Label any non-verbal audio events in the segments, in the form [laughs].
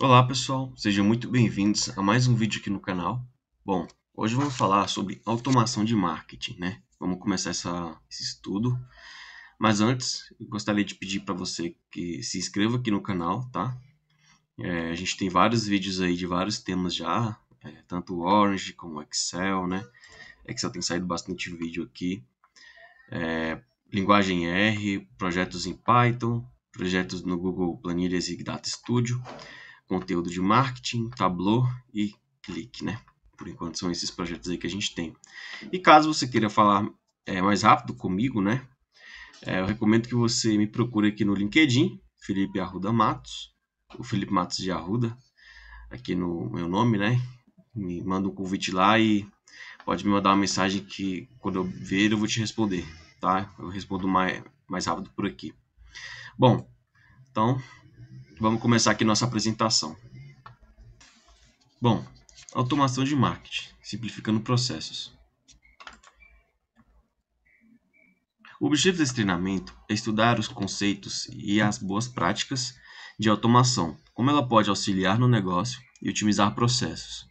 Olá pessoal, sejam muito bem-vindos a mais um vídeo aqui no canal. Bom, hoje vamos falar sobre automação de marketing, né? Vamos começar essa, esse estudo. Mas antes, gostaria de pedir para você que se inscreva aqui no canal, tá? É, a gente tem vários vídeos aí de vários temas já, é, tanto Orange como Excel, né? Excel tem saído bastante vídeo aqui. É, linguagem R, projetos em Python, projetos no Google Planilhas e Data Studio conteúdo de marketing, Tableau e clique, né? Por enquanto são esses projetos aí que a gente tem. E caso você queira falar é, mais rápido comigo, né? É, eu recomendo que você me procure aqui no LinkedIn, Felipe Arruda Matos, o Felipe Matos de Arruda, aqui no meu nome, né? Me manda um convite lá e pode me mandar uma mensagem que quando eu ver eu vou te responder, tá? Eu respondo mais, mais rápido por aqui. Bom, então Vamos começar aqui nossa apresentação. Bom, automação de marketing, simplificando processos. O objetivo desse treinamento é estudar os conceitos e as boas práticas de automação, como ela pode auxiliar no negócio e otimizar processos.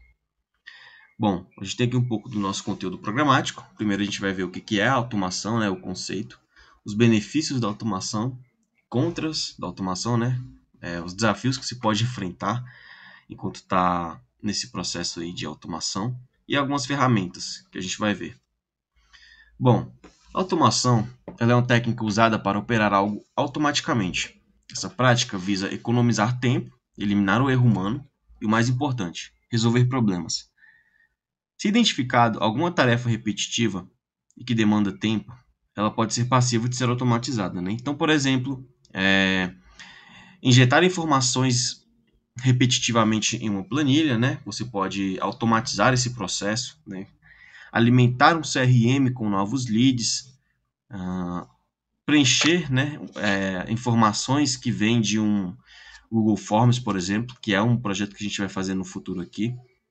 Bom, a gente tem aqui um pouco do nosso conteúdo programático. Primeiro a gente vai ver o que é a automação, né, o conceito, os benefícios da automação, contras da automação, né, é, os desafios que se pode enfrentar enquanto está nesse processo aí de automação e algumas ferramentas que a gente vai ver. Bom, automação ela é uma técnica usada para operar algo automaticamente. Essa prática visa economizar tempo, eliminar o erro humano e, o mais importante, resolver problemas. Se identificado alguma tarefa repetitiva e que demanda tempo, ela pode ser passiva de ser automatizada. Né? Então, por exemplo, é, injetar informações repetitivamente em uma planilha, né? Você pode automatizar esse processo, né? alimentar um CRM com novos leads, uh, preencher né, é, informações que vêm de um Google Forms, por exemplo, que é um projeto que a gente vai fazer no futuro aqui.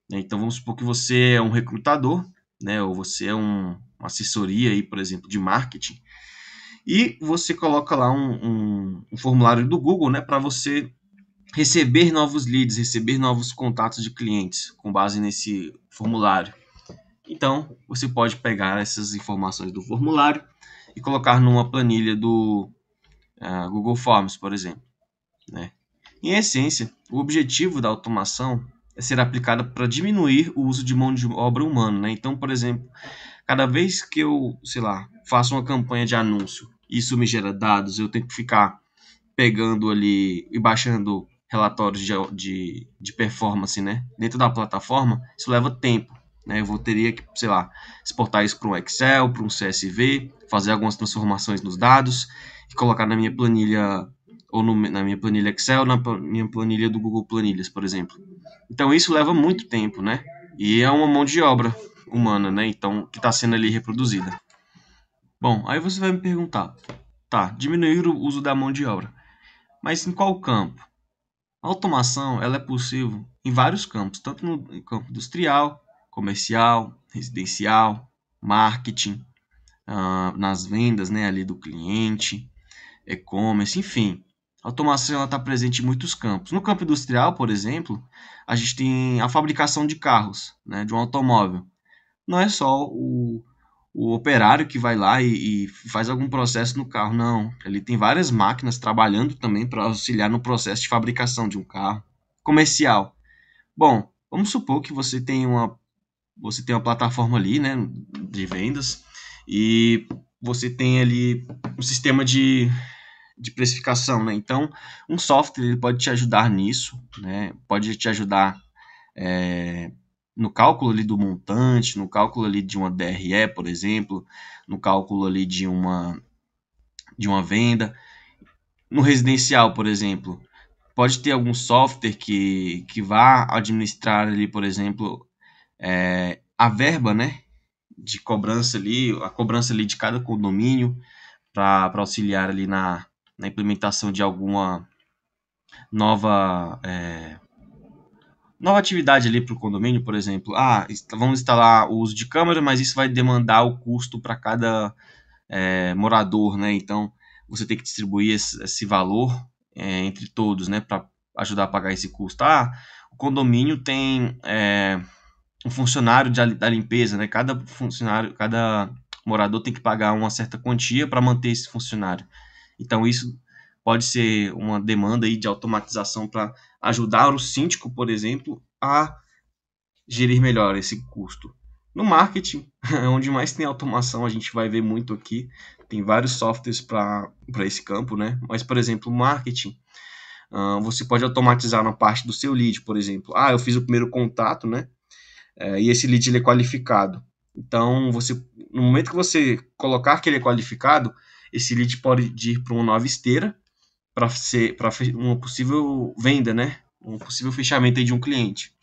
Né? Então vamos supor que você é um recrutador, né, ou você é um, uma assessoria aí, por exemplo, de marketing e você coloca lá um, um, um formulário do Google né, para você receber novos leads, receber novos contatos de clientes com base nesse formulário. Então, você pode pegar essas informações do formulário e colocar numa planilha do uh, Google Forms, por exemplo. Né? Em essência, o objetivo da automação é ser aplicada para diminuir o uso de mão de obra humana. Né? Então, por exemplo, cada vez que eu, sei lá, faço uma campanha de anúncio isso me gera dados, eu tenho que ficar pegando ali e baixando relatórios de, de, de performance, né? Dentro da plataforma, isso leva tempo. Né? Eu vou teria que, sei lá, exportar isso para um Excel, para um CSV, fazer algumas transformações nos dados e colocar na minha planilha ou no, na minha planilha Excel, na minha planilha do Google Planilhas, por exemplo. Então isso leva muito tempo, né? E é uma mão de obra humana, né? Então que está sendo ali reproduzida. Bom, aí você vai me perguntar, tá, diminuir o uso da mão de obra, mas em qual campo? A automação ela é possível em vários campos, tanto no campo industrial, comercial, residencial, marketing, ah, nas vendas né, ali do cliente, e-commerce, enfim. A automação está presente em muitos campos. No campo industrial, por exemplo, a gente tem a fabricação de carros, né, de um automóvel. Não é só o o operário que vai lá e, e, faz algum processo no carro. Não, ele tem várias máquinas trabalhando também para auxiliar no processo de fabricação de um carro comercial. Bom, vamos supor que você tem uma você tem uma plataforma ali, né, de vendas e você tem ali um sistema de, de precificação, né? Então, um software ele pode te ajudar nisso, né? Pode te ajudar é, no cálculo ali do montante, no cálculo ali de uma DRE, por exemplo, no cálculo ali de uma de uma venda. No residencial, por exemplo, pode ter algum software que, que vá administrar ali, por exemplo, é, a verba, né, de cobrança ali, a cobrança ali de cada condomínio para auxiliar ali na, na implementação de alguma nova é, nova atividade ali para o condomínio, por exemplo, ah, vamos instalar o uso de câmera, mas isso vai demandar o custo para cada é, morador, né? Então você tem que distribuir esse, esse valor é, entre todos, né, para ajudar a pagar esse custo. Ah, o condomínio tem é, um funcionário de, da limpeza, né? Cada funcionário, cada morador tem que pagar uma certa quantia para manter esse funcionário. Então isso pode ser uma demanda aí de automatização para ajudar o síndico, por exemplo, a gerir melhor esse custo. No marketing, [laughs] é onde mais tem automação, a gente vai ver muito aqui. Tem vários softwares para esse campo, né? Mas, por exemplo, marketing, uh, você pode automatizar na parte do seu lead, por exemplo. Ah, eu fiz o primeiro contato, né? Uh, e esse lead ele é qualificado. Então, você, no momento que você colocar que ele é qualificado, esse lead pode ir para uma nova esteira para ser para uma possível venda, né? Um possível fechamento de um cliente.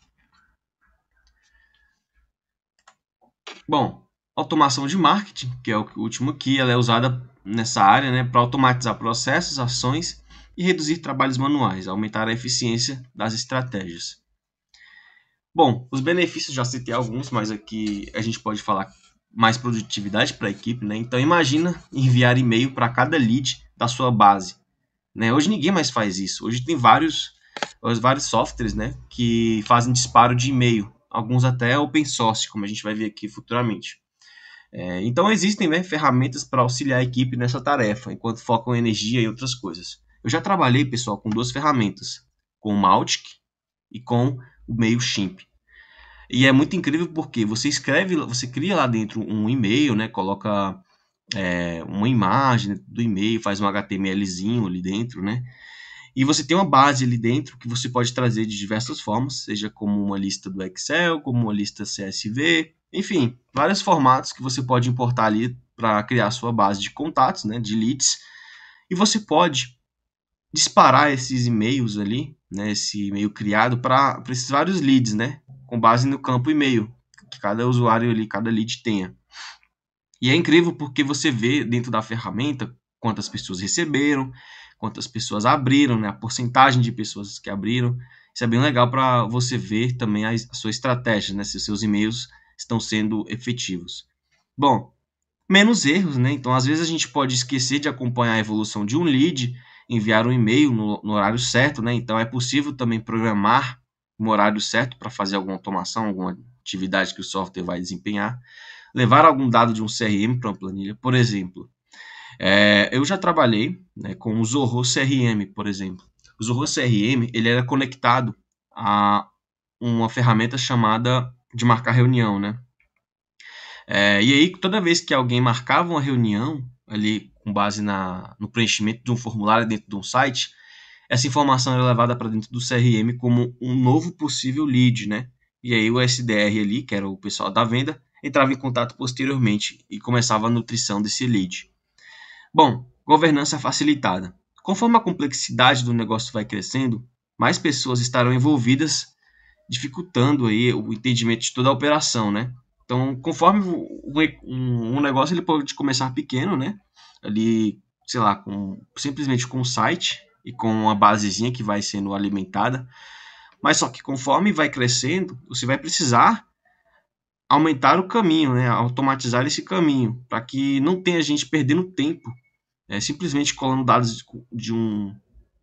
Bom, automação de marketing, que é o último aqui, ela é usada nessa área, né, para automatizar processos, ações e reduzir trabalhos manuais, aumentar a eficiência das estratégias. Bom, os benefícios já citei alguns, mas aqui a gente pode falar mais produtividade para a equipe, né? Então imagina enviar e-mail para cada lead da sua base né? Hoje ninguém mais faz isso. Hoje tem vários, vários softwares né, que fazem disparo de e-mail. Alguns até open source, como a gente vai ver aqui futuramente. É, então existem né, ferramentas para auxiliar a equipe nessa tarefa, enquanto focam energia e outras coisas. Eu já trabalhei, pessoal, com duas ferramentas, com o Mautic e com o MailChimp. E é muito incrível porque você escreve, você cria lá dentro um e-mail, né, coloca é, uma imagem do e-mail, faz um HTMLzinho ali dentro, né? E você tem uma base ali dentro que você pode trazer de diversas formas, seja como uma lista do Excel, como uma lista CSV, enfim, vários formatos que você pode importar ali para criar sua base de contatos, né, de leads. E você pode disparar esses e-mails ali, né, esse e-mail criado para esses vários leads, né, com base no campo e-mail que cada usuário ali, cada lead tenha. E é incrível porque você vê dentro da ferramenta quantas pessoas receberam, quantas pessoas abriram, né? a porcentagem de pessoas que abriram. Isso é bem legal para você ver também a, a sua estratégia, né? se os seus e-mails estão sendo efetivos. Bom, menos erros, né? Então, às vezes a gente pode esquecer de acompanhar a evolução de um lead, enviar um e-mail no, no horário certo, né? Então, é possível também programar um horário certo para fazer alguma automação, alguma atividade que o software vai desempenhar levar algum dado de um CRM para uma planilha. Por exemplo, é, eu já trabalhei né, com o Zorro CRM, por exemplo. O Zorro CRM ele era conectado a uma ferramenta chamada de marcar reunião, né? É, e aí, toda vez que alguém marcava uma reunião, ali com base na, no preenchimento de um formulário dentro de um site, essa informação era levada para dentro do CRM como um novo possível lead, né? E aí o SDR ali, que era o pessoal da venda, entrava em contato posteriormente e começava a nutrição desse lead. Bom, governança facilitada. Conforme a complexidade do negócio vai crescendo, mais pessoas estarão envolvidas, dificultando aí o entendimento de toda a operação, né? Então, conforme um, negócio ele pode começar pequeno, né? Ali, sei lá, com, simplesmente com um site e com uma basezinha que vai sendo alimentada. Mas só que conforme vai crescendo, você vai precisar aumentar o caminho, né? automatizar esse caminho, para que não tenha gente perdendo tempo, é, simplesmente colando dados de um,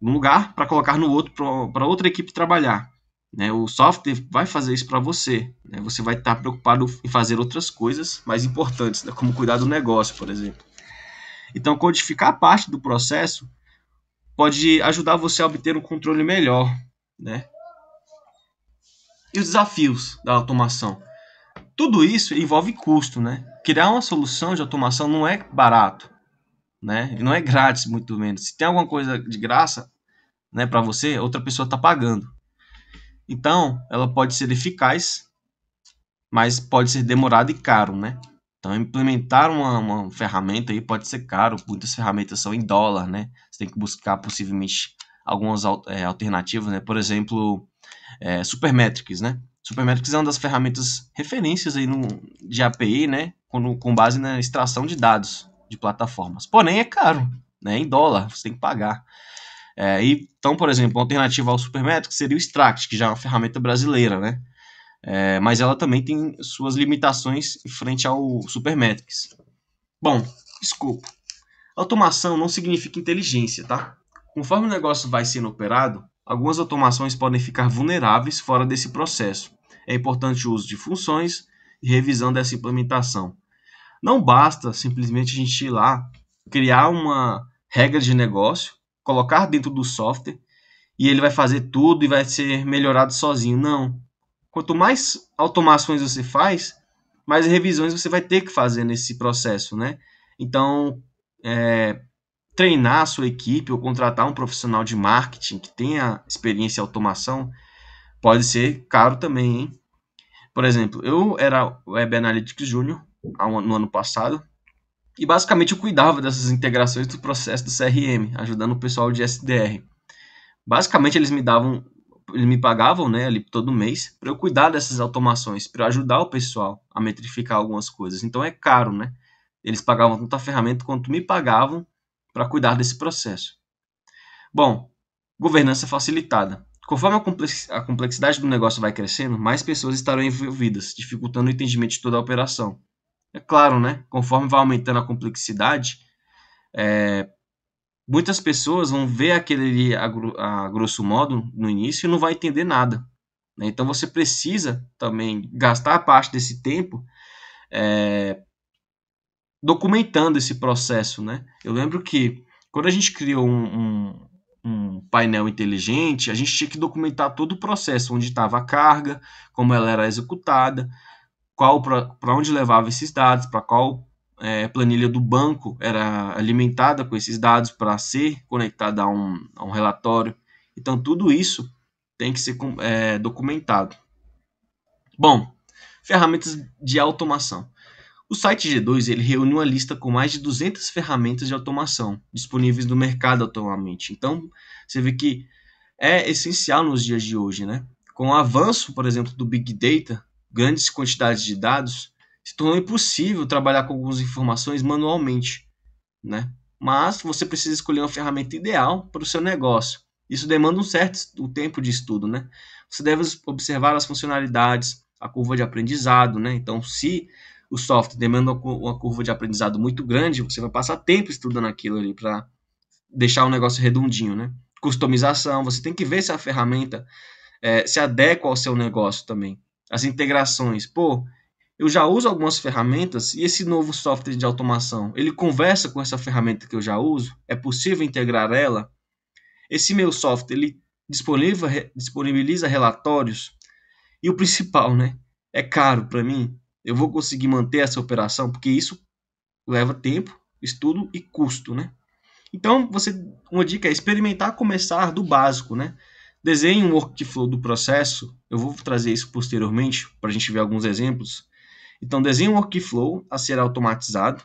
de um lugar para colocar no outro, para outra equipe trabalhar. Né? O software vai fazer isso para você. Né? Você vai estar tá preocupado em fazer outras coisas mais importantes, né? como cuidar do negócio, por exemplo. Então, codificar parte do processo pode ajudar você a obter um controle melhor. Né? E os desafios da automação? tudo isso envolve custo, né? Criar uma solução de automação não é barato, né? E não é grátis, muito menos. Se tem alguma coisa de graça, né, para você, outra pessoa está pagando. Então, ela pode ser eficaz, mas pode ser demorada e caro, né? Então, implementar uma, uma ferramenta aí pode ser caro. Muitas ferramentas são em dólar, né? Você tem que buscar possivelmente algumas eh, alternativas, né? Por exemplo, é, Supermetrics, né? Supermetrics é uma das ferramentas referências aí no, de API, né? Com, com base na extração de dados de plataformas. Porém, é caro, né? Em dólar, você tem que pagar. É, então, por exemplo, uma alternativa ao Supermetrics seria o Extract, que já é uma ferramenta brasileira, né? É, mas ela também tem suas limitações frente ao Supermetrics. Bom, desculpa. Automação não significa inteligência, tá? Conforme o negócio vai sendo operado, Algumas automações podem ficar vulneráveis fora desse processo. É importante o uso de funções e revisão dessa implementação. Não basta simplesmente a gente ir lá, criar uma regra de negócio, colocar dentro do software e ele vai fazer tudo e vai ser melhorado sozinho. Não. Quanto mais automações você faz, mais revisões você vai ter que fazer nesse processo, né? Então, é, treinar a sua equipe ou contratar um profissional de marketing que tenha experiência em automação pode ser caro também, hein? Por exemplo, eu era Web Analytics Júnior no ano passado e basicamente eu cuidava dessas integrações do processo do CRM, ajudando o pessoal de SDR. Basicamente eles me davam, eles me pagavam, né, ali todo mês para eu cuidar dessas automações, para ajudar o pessoal a metrificar algumas coisas. Então é caro, né? Eles pagavam tanto a ferramenta quanto me pagavam para cuidar desse processo. Bom, governança facilitada. Conforme a complexidade do negócio vai crescendo, mais pessoas estarão envolvidas, dificultando o entendimento de toda a operação. É claro, né? Conforme vai aumentando a complexidade, é, muitas pessoas vão ver aquele a, grosso modo no início e não vai entender nada. Né? Então você precisa também gastar parte desse tempo é, documentando esse processo, né? Eu lembro que quando a gente criou um, um, um painel inteligente, a gente tinha que documentar todo o processo, onde estava a carga, como ela era executada, qual para onde levava esses dados, para qual é, planilha do banco era alimentada com esses dados para ser conectada a um, a um relatório. Então tudo isso tem que ser é, documentado. Bom, ferramentas de automação. O site G2 ele reúne uma lista com mais de 200 ferramentas de automação disponíveis no mercado atualmente. Então, você vê que é essencial nos dias de hoje, né? Com o avanço, por exemplo, do Big Data, grandes quantidades de dados, se tornou impossível trabalhar com algumas informações manualmente, né? Mas você precisa escolher uma ferramenta ideal para o seu negócio. Isso demanda um certo tempo de estudo, né? Você deve observar as funcionalidades, a curva de aprendizado, né? Então, se o software demanda uma curva de aprendizado muito grande, você vai passar tempo estudando aquilo ali para deixar o negócio redondinho, né? Customização, você tem que ver se a ferramenta é, se adequa ao seu negócio também. As integrações, pô, eu já uso algumas ferramentas e esse novo software de automação, ele conversa com essa ferramenta que eu já uso? É possível integrar ela? Esse meu software, ele disponibiliza relatórios? E o principal, né? É caro para mim? eu vou conseguir manter essa operação? Porque isso leva tempo, estudo e custo, né? Então, você, uma dica é experimentar começar do básico, né? Desenhe um workflow do processo. Eu vou trazer isso posteriormente para a gente ver alguns exemplos. Então, desenhe um workflow a ser automatizado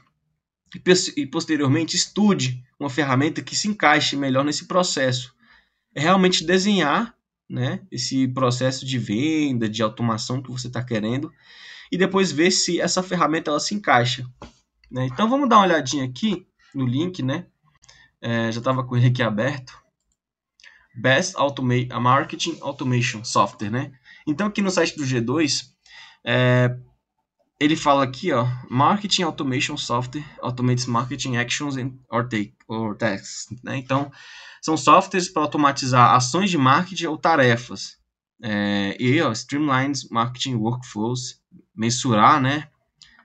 e, posteriormente estude uma ferramenta que se encaixe melhor nesse processo. É realmente desenhar né, esse processo de venda, de automação que você está querendo e depois ver se essa ferramenta ela se encaixa. Né? Então vamos dar uma olhadinha aqui no link, né? É, já estava com ele aqui aberto. Best Automa Marketing Automation Software, né? Então aqui no site do G2, é, ele fala aqui, ó, Marketing Automation Software automates marketing actions and or, take, or tasks, né? Então são softwares para automatizar ações de marketing ou tarefas. É, e ó, streamlines marketing workflows mensurar, né?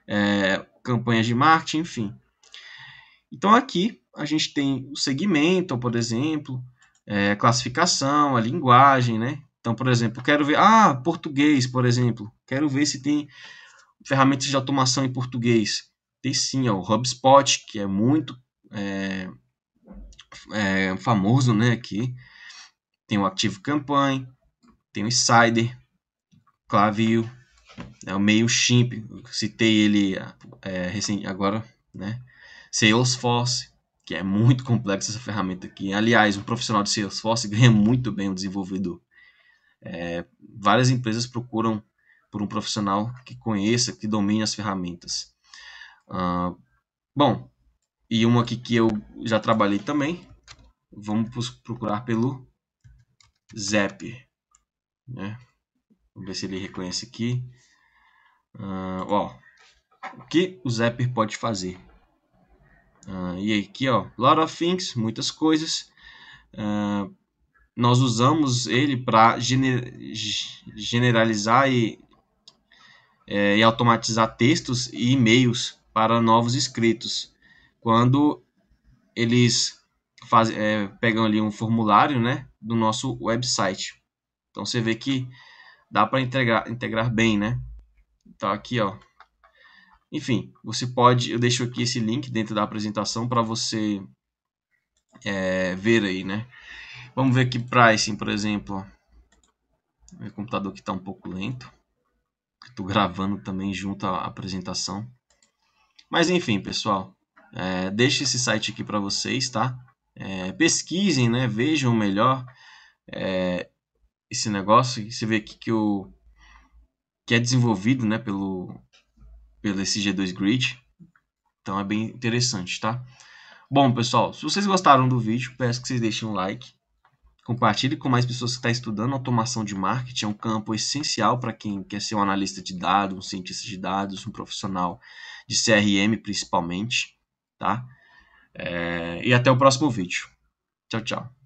É, campanhas de marketing, enfim. Então aqui a gente tem o segmento, por exemplo, é, classificação, a linguagem, né? Então, por exemplo, quero ver, ah, português, por exemplo, quero ver se tem ferramentas de automação em português. Tem sim, ó, o HubSpot, que é muito é, é, famoso, né, aqui. Tem o Active Campaign, tem o Insider, Clavio, é o MailChimp, citei ele é, recém, agora, né? Salesforce, que é muito complexa essa ferramenta aqui. Aliás, um profissional de Salesforce ganha muito bem o desenvolvedor. É, várias empresas procuram por um profissional que conheça, que domine as ferramentas. Ah, bom, e uma aqui que eu já trabalhei também, vamos procurar pelo Zap. Né? Vamos ver se ele reconhece aqui. Uh, ó, o que o Zapper pode fazer? Uh, e aqui, ó, lot of things, muitas coisas. Uh, nós usamos ele para gener generalizar e, é, e automatizar textos e e-mails para novos inscritos. Quando eles faz, é, pegam ali um formulário né, do nosso website. Então você vê que dá para integrar, integrar bem, né? tá aqui, ó. Enfim, você pode, eu deixo aqui esse link dentro da apresentação para você é, ver aí, né? Vamos ver aqui pricing, por exemplo. Meu computador aqui está um pouco lento. Estou gravando também junto à apresentação. Mas enfim, pessoal, é, deixo esse site aqui para vocês, tá? É, pesquisem, né? Vejam melhor é, esse negócio. Você vê aqui que o que é desenvolvido né, pelo, pelo SG2 Grid. Então é bem interessante, tá? Bom, pessoal, se vocês gostaram do vídeo, peço que vocês deixem um like. Compartilhe com mais pessoas que estão tá estudando automação de marketing. É um campo essencial para quem quer ser um analista de dados, um cientista de dados, um profissional de CRM principalmente, tá? É... e até o próximo vídeo. Tchau, tchau.